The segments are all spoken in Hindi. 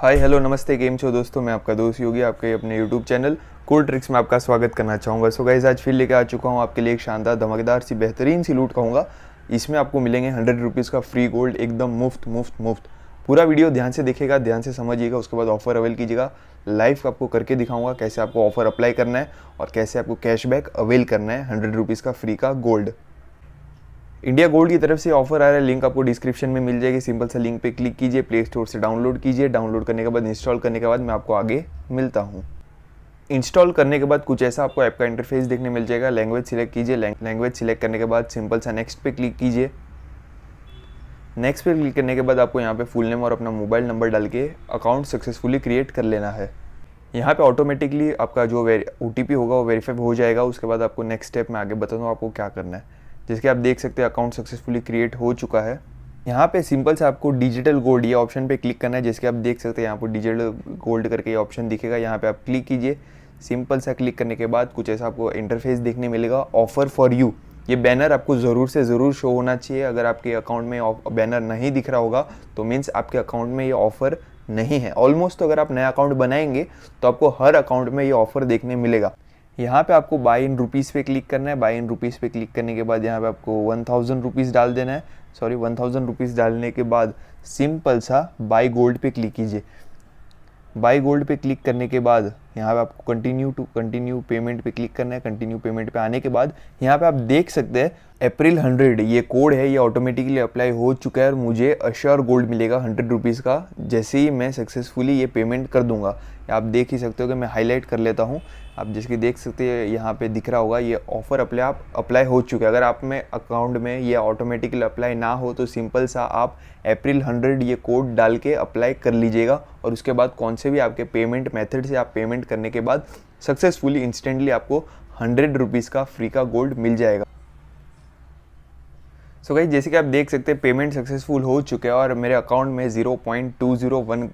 हाय हेलो नमस्ते गेम शो दोस्तों मैं आपका दोस्त योगी आपके अपने यूट्यूब चैनल कोल्ड ट्रिक्स में आपका स्वागत करना चाहूँगा सो गाइज आज फिर लेके आ चुका हूँ आपके लिए एक शानदार धमाकेदार सी बेहतरीन सी लूट कहूँगा इसमें आपको मिलेंगे हंड्रेड रुपीज़ का फ्री गोल्ड एकदम मुफ्त मुफ्त मुफ्त पूरा वीडियो ध्यान से देखेगा ध्यान से समझिएगा उसके बाद ऑफर अवेल कीजिएगा लाइव आपको करके दिखाऊंगा कैसे आपको ऑफर अप्लाई करना है और कैसे आपको कैशबैक अवेल करना है हंड्रेड रुपीज़ का फ्री का गोल्ड इंडिया गोल्ड की तरफ से ऑफर आ रहा है लिंक आपको डिस्क्रिप्शन में मिल जाएगी सिंपल सा लिंक पे क्लिक कीजिए प्ले स्टोर से डाउनलोड कीजिए डाउनलोड करने के बाद इंस्टॉल करने के बाद मैं आपको आगे मिलता हूँ इंस्टॉल करने के बाद कुछ ऐसा आपको ऐप का इंटरफेस देखने मिल जाएगा लैंग्वेज सिलेक्ट कीजिए लैंग्वेज सिलेक्ट करने के बाद सिंपल सा नेक्स्ट पे क्लिक कीजिए नेक्स्ट पे क्लिक करने के बाद आपको यहाँ पे फुल नेम और अपना मोबाइल नंबर डाल के अकाउंट सक्सेसफुली क्रिएट कर लेना है यहाँ पे ऑटोमेटिकली आपका जो ओ होगा वो वेरीफाई हो जाएगा उसके बाद आपको नेक्स्ट स्टेप में आगे बता दूँ आपको क्या करना है जिसके आप देख सकते हैं अकाउंट सक्सेसफुली क्रिएट हो चुका है यहाँ पे सिंपल से आपको डिजिटल गोल्ड ये ऑप्शन पे क्लिक करना है जिसके आप देख सकते हैं यहाँ पर डिजिटल गोल्ड करके ये ऑप्शन दिखेगा यहाँ पे आप क्लिक कीजिए सिंपल सा क्लिक करने के बाद कुछ ऐसा आपको इंटरफेस देखने मिलेगा ऑफ़र फॉर यू ये बैनर आपको ज़रूर से ज़रूर शो होना चाहिए अगर आपके अकाउंट में बैनर नहीं दिख रहा होगा तो मीन्स आपके अकाउंट में ये ऑफ़र नहीं है ऑलमोस्ट तो अगर आप नया अकाउंट बनाएंगे तो आपको हर अकाउंट में ये ऑफ़र देखने मिलेगा यहाँ पे आपको बाई इन रुपीज़ पे क्लिक करना है बाई इन रुपीज़ पे क्लिक करने के बाद यहाँ पे आपको वन थाउजेंड रुपीज़ डाल देना है सॉरी वन थाउजेंड रुपीज़ डालने के बाद सिंपल सा बाई गोल्ड पे क्लिक कीजिए बाई गोल्ड पे क्लिक करने के बाद यहाँ पे आपको कंटिन्यू टू कंटिन्यू पेमेंट पे क्लिक करना है कंटिन्यू पेमेंट पे आने के बाद यहाँ पे आप देख सकते हैं अप्रैल हंड्रेड ये कोड है ये ऑटोमेटिकली अप्लाई हो चुका है और मुझे अश्योर गोल्ड मिलेगा हंड्रेड रुपीज़ का जैसे ही मैं सक्सेसफुली ये पेमेंट कर दूंगा आप देख ही सकते हो कि मैं हाईलाइट कर लेता हूँ आप जिसकी देख सकते हैं यहाँ पे दिख रहा होगा ये ऑफ़र अपने आप अप्लाई हो चुका है अगर आप में अकाउंट में ये ऑटोमेटिकली अप्लाई ना हो तो सिंपल सा आप अप्रैल हंड्रेड ये कोड डाल के अप्लाई कर लीजिएगा और उसके बाद कौन से भी आपके पेमेंट मेथड से आप पेमेंट पेमेंट करने के बाद सक्सेसफुली इंस्टेंटली आपको हंड्रेड रुपीज़ का फ्री का गोल्ड मिल जाएगा सो so गाइज जैसे कि आप देख सकते हैं पेमेंट सक्सेसफुल हो चुके हैं और मेरे अकाउंट में zero point two zero one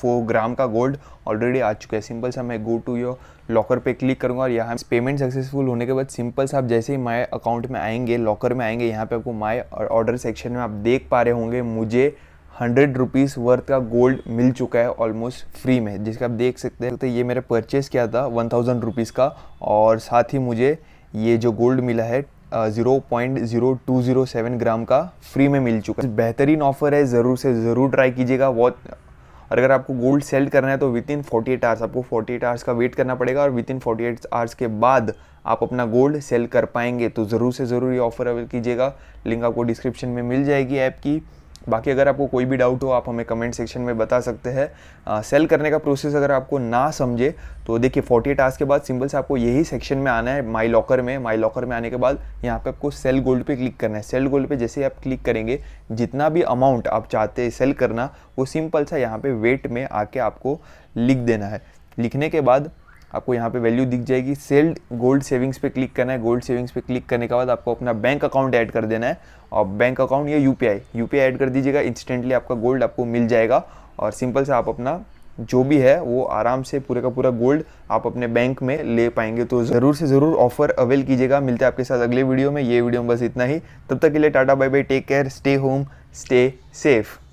four gram का गोल्ड ऑलरेडी आ चुका है सिंपल सा मैं गो टू योर लॉकर पे क्लिक करूंगा और यहाँ पेमेंट सक्सेसफुल होने के बाद सिंपल सा आप जैसे ही माय अकाउंट में आएंगे लॉकर में आएंगे यहाँ पे आपको माय ऑर्डर सेक्शन में आप देख पा रहे होंगे मुझे हंड्रेड रुपीज़ वर्थ का गोल्ड मिल चुका है ऑलमोस्ट फ्री में जिसका आप देख सकते हैं तो ये मेरा परचेज़ किया था वन थाउजेंड रुपीज़ का और साथ ही मुझे ये जो गोल्ड मिला है zero point zero two zero seven gram का फ्री में मिल चुका है बेहतरीन ऑफर है ज़रूर से ज़रूर ट्राई कीजिएगा बहुत और अगर आपको गोल्ड सेल करना है तो within forty eight hours आपको एट आवर्स का वेट करना पड़ेगा और within forty eight hours के बाद आप अपना गोल्ड सेल कर पाएंगे तो ज़रूर से ज़रूर ये ऑफर अवेल कीजिएगा लिंक आपको डिस्क्रिप्शन में मिल जाएगी ऐप की बाकी अगर आपको कोई भी डाउट हो आप हमें कमेंट सेक्शन में बता सकते हैं सेल करने का प्रोसेस अगर आपको ना समझे तो देखिए फोर्टी एट आवर्स के बाद सिंपल से आपको यही सेक्शन में आना है माई लॉकर में माई लॉकर में आने के बाद यहाँ पे आपको सेल गोल्ड पे क्लिक करना है सेल गोल्ड पे जैसे आप क्लिक करेंगे जितना भी अमाउंट आप चाहते हैं सेल करना वो सिंपल सा यहाँ पे वेट में आके आपको लिख देना है लिखने के बाद आपको यहाँ पे वैल्यू दिख जाएगी सेल्ड गोल्ड सेविंग्स पे क्लिक करना है गोल्ड सेविंग्स पे क्लिक करने के बाद आपको अपना बैंक अकाउंट ऐड कर देना है और बैंक अकाउंट या यू पी ऐड कर दीजिएगा इंस्टेंटली आपका गोल्ड आपको मिल जाएगा और सिंपल से आप अपना जो भी है वो आराम से पूरे का पूरा गोल्ड आप अपने बैंक में ले पाएंगे तो ज़रूर से ज़रूर ऑफर अवेल कीजिएगा मिलते हैं आपके साथ अगले वीडियो में ये वीडियो में बस इतना ही तब तक के लिए tata bye bye take care stay home stay safe